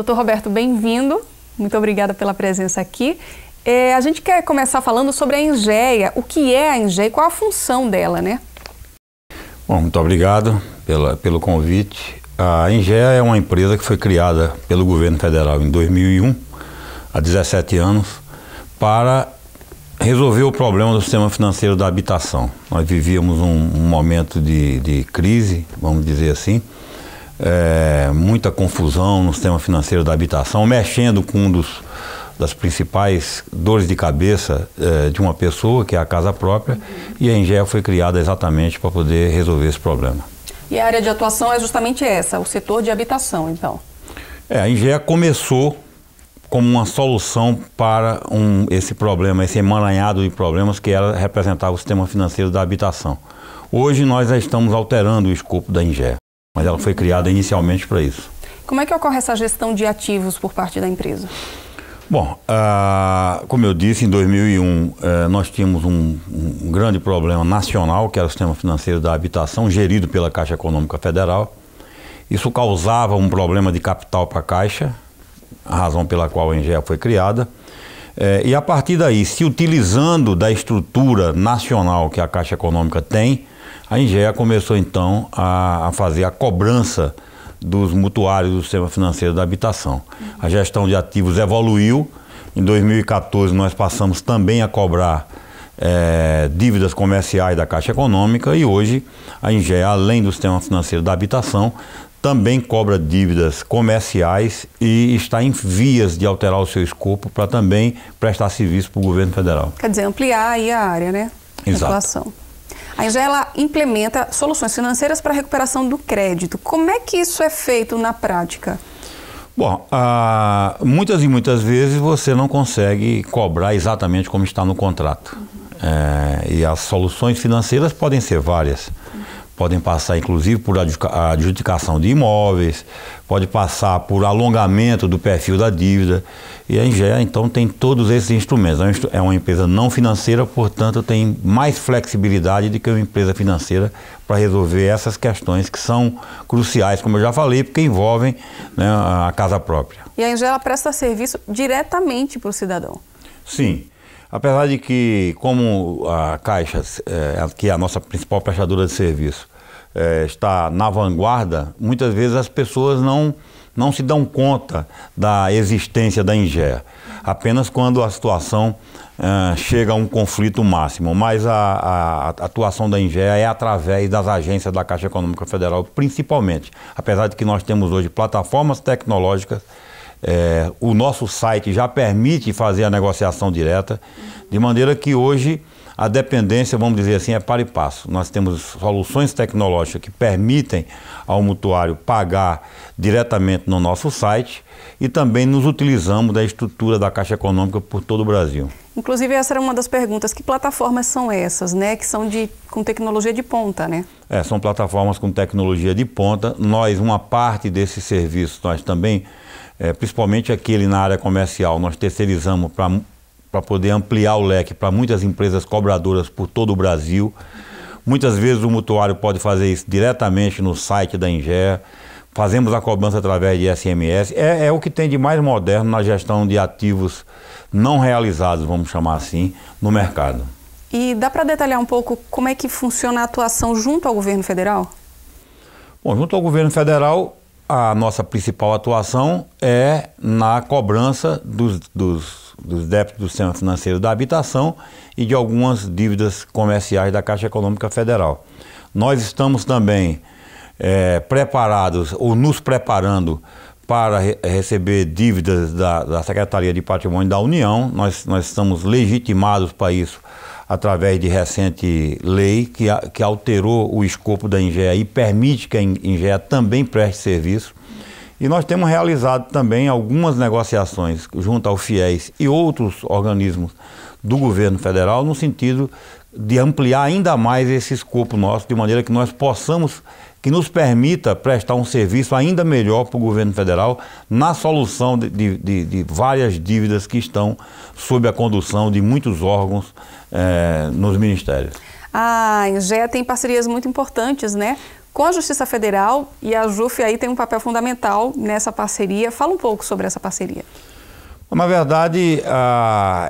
Doutor Roberto, bem-vindo. Muito obrigada pela presença aqui. É, a gente quer começar falando sobre a Engeia. O que é a Engeia e qual a função dela, né? Bom, muito obrigado pela, pelo convite. A Engeia é uma empresa que foi criada pelo governo federal em 2001, há 17 anos, para resolver o problema do sistema financeiro da habitação. Nós vivíamos um, um momento de, de, crise, vamos dizer assim, é, muita confusão no sistema financeiro da habitação, mexendo com um dos das principais dores de cabeça eh, de uma pessoa, que é a casa própria, uhum. e a Engel foi criada exatamente para poder resolver esse problema. E a área de atuação é justamente essa, o setor de habitação, então? É, a Engel começou como uma solução para um, esse problema, esse emaranhado de problemas que ela representava o sistema financeiro da habitação. Hoje nós já estamos alterando o escopo da Engel. Mas ela foi criada inicialmente para isso. Como é que ocorre essa gestão de ativos por parte da empresa? Bom, como eu disse, em 2001 é, nós tínhamos um, um, grande problema nacional, que era o sistema financeiro da habitação, gerido pela Caixa Econômica Federal. Isso causava um problema de capital para a Caixa, a razão pela qual a Engea foi criada. É, e a partir daí, se utilizando da estrutura nacional que a Caixa Econômica tem, a Ingea começou então a, a fazer a cobrança dos mutuários do sistema financeiro da habitação. A gestão de ativos evoluiu. Em 2014 nós passamos também a cobrar é, dívidas comerciais da Caixa Econômica e hoje a Ingea, além do sistema financeiro da habitação, também cobra dívidas comerciais e está em vias de alterar o seu escopo para também prestar serviço para o governo federal. Quer dizer, ampliar aí a área, né? Exato. A Angela implementa soluções financeiras para a recuperação do crédito. Como é que isso é feito na prática? Bom, ah, muitas e muitas vezes você não consegue cobrar exatamente como está no contrato. Uhum. É, e as soluções financeiras podem ser várias podem passar inclusive por adjudicação de imóveis, pode passar por alongamento do perfil da dívida. E a Ingea, então, tem todos esses instrumentos. É, é uma empresa não financeira, portanto, tem mais flexibilidade do que uma empresa financeira para resolver essas questões que são cruciais, como eu já falei, porque envolvem né, a casa própria. E a Ingea presta serviço diretamente para o cidadão? Sim. Apesar de que, como a Caixa, é, que é a nossa principal prestadora de serviço, é, está na vanguarda, muitas vezes as pessoas não, não se dão conta da existência da Ingea, apenas quando a situação uh, chega a um conflito máximo. Mas a, a, a atuação da Ingea é através das agências da Caixa Econômica Federal, principalmente. Apesar de que nós temos hoje plataformas tecnológicas, é, o nosso site já permite fazer a negociação direta, de maneira que hoje a dependência, vamos dizer assim, é para e passo. Nós temos soluções tecnológicas que permitem ao mutuário pagar diretamente no nosso site e também nos utilizamos da estrutura da Caixa Econômica por todo o Brasil. Inclusive, essa era uma das perguntas. Que plataformas são essas, né? Que são de, com tecnologia de ponta, né? É, são plataformas com tecnologia de ponta. Nós, uma parte desse serviço, nós também, é, principalmente aquele na área comercial, nós terceirizamos para para poder ampliar o leque para muitas empresas cobradoras por todo o Brasil. Muitas vezes o mutuário pode fazer isso diretamente no site da Inger. Fazemos a cobrança através de SMS. É, é o que tem de mais moderno na gestão de ativos não realizados, vamos chamar assim, no mercado. E dá para detalhar um pouco como é que funciona a atuação junto ao governo federal? Bom, junto ao governo federal, a nossa principal atuação é na cobrança dos, dos, dos, débitos do sistema financeiro da habitação e de algumas dívidas comerciais da Caixa Econômica Federal. Nós estamos também é, preparados ou nos preparando para re receber dívidas da, da Secretaria de Patrimônio da União, nós, nós estamos legitimados para isso através de recente lei que, que alterou o escopo da INGEA e permite que a INGEA também preste serviço. E nós temos realizado também algumas negociações junto ao FIES e outros organismos do governo federal no sentido de ampliar ainda mais esse escopo nosso, de maneira que nós possamos, que nos permita prestar um serviço ainda melhor para o governo federal na solução de, de, de várias dívidas que estão sob a condução de muitos órgãos eh, nos ministérios. A Ingé tem parcerias muito importantes, né? Com a Justiça Federal e a JUF aí tem um papel fundamental nessa parceria. Fala um pouco sobre essa parceria. Na verdade,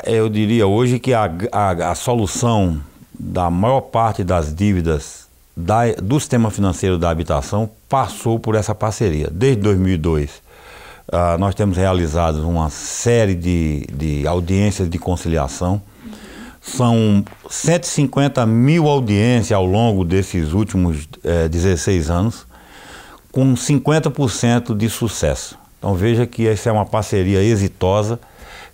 eu diria hoje que a, a, a solução da maior parte das dívidas da, do sistema financeiro da habitação passou por essa parceria. Desde 2002, uh, ah, nós temos realizado uma série de, de audiências de conciliação. São 150 mil audiências ao longo desses últimos 16 eh, anos, com 50% de sucesso. Então veja que essa é uma parceria exitosa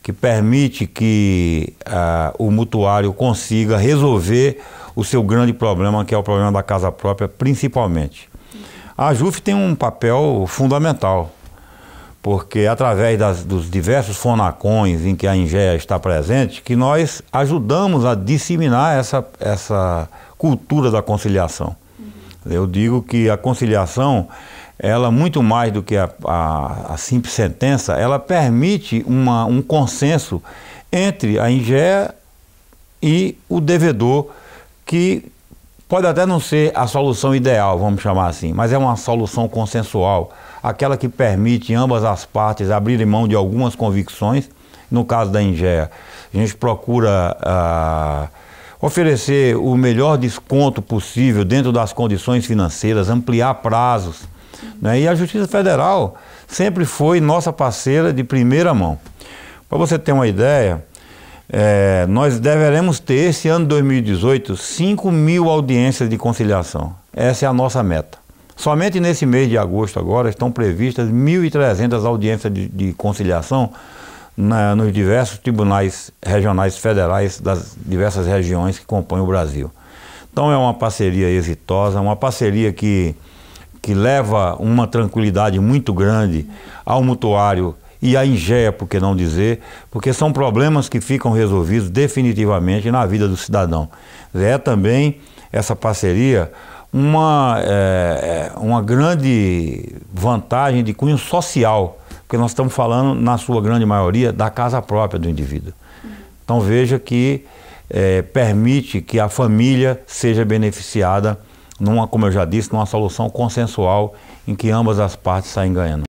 que permite que ah, o mutuário consiga resolver o seu grande problema, que é o problema da casa própria, principalmente. A JUF tem um papel fundamental, porque através das, dos diversos fonacões em que a Ingea está presente, que nós ajudamos a disseminar essa, essa cultura da conciliação. Eu digo que a conciliação ela muito mais do que a, a, a simples sentença, ela permite uma, um consenso entre a INGEA e o devedor, que pode até não ser a solução ideal, vamos chamar assim, mas é uma solução consensual, aquela que permite ambas as partes abrirem mão de algumas convicções. No caso da INGEA, a gente procura. Ah, oferecer o melhor desconto possível dentro das condições financeiras, ampliar prazos, né? E a Justiça Federal sempre foi nossa parceira de primeira mão. Para você ter uma ideia, é, nós deveremos ter esse ano de 2018 5 mil audiências de conciliação. Essa é a nossa meta. Somente nesse mês de agosto agora estão previstas 1.300 audiências de, de conciliação na, nos diversos tribunais regionais federais das diversas regiões que compõem o Brasil. Então é uma parceria exitosa, uma parceria que que leva uma tranquilidade muito grande ao mutuário e à Ingéia, por que não dizer, porque são problemas que ficam resolvidos definitivamente na vida do cidadão. É também essa parceria uma, é, uma grande vantagem de cunho social, porque nós estamos falando, na sua grande maioria, da casa própria do indivíduo. Então veja que é, permite que a família seja beneficiada numa, como eu já disse, numa solução consensual em que ambas as partes saem ganhando.